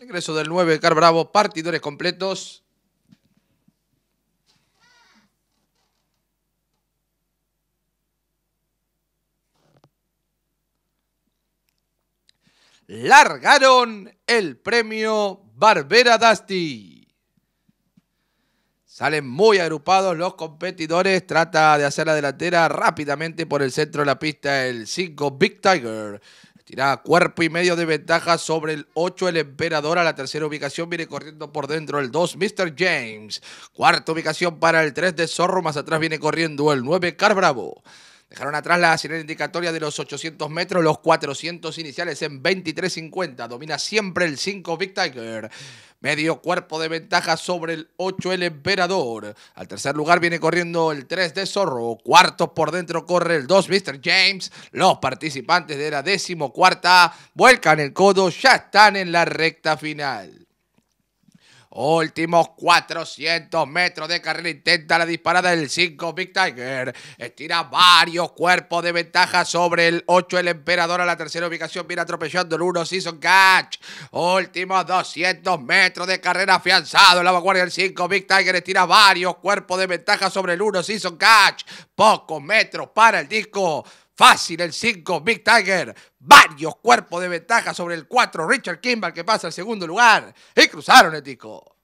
Ingreso del 9, Car Bravo, partidores completos. Largaron el premio Barbera Dusty. Salen muy agrupados los competidores. Trata de hacer la delantera rápidamente por el centro de la pista el 5 Big Tiger. Tirada cuerpo y medio de ventaja sobre el 8, el emperador. A la tercera ubicación viene corriendo por dentro el 2, Mr. James. Cuarta ubicación para el 3 de Zorro. Más atrás viene corriendo el 9, Car Bravo. Dejaron atrás la sirena indicatoria de los 800 metros, los 400 iniciales en 23.50. Domina siempre el 5 Big Tiger. Medio cuerpo de ventaja sobre el 8 El Emperador. Al tercer lugar viene corriendo el 3 de Zorro. Cuarto por dentro corre el 2 Mr. James. Los participantes de la décimo cuarta vuelcan el codo, ya están en la recta final. Últimos 400 metros de carrera. Intenta la disparada del 5 Big Tiger. Estira varios cuerpos de ventaja sobre el 8 el emperador a la tercera ubicación. Viene atropellando el 1 Season Catch. Últimos 200 metros de carrera afianzado. La vanguardia del 5 Big Tiger estira varios cuerpos de ventaja sobre el 1 Season Catch. Pocos metros para el disco. Fácil el 5, Big Tiger. Varios cuerpos de ventaja sobre el 4, Richard Kimball, que pasa al segundo lugar. Y cruzaron, el disco.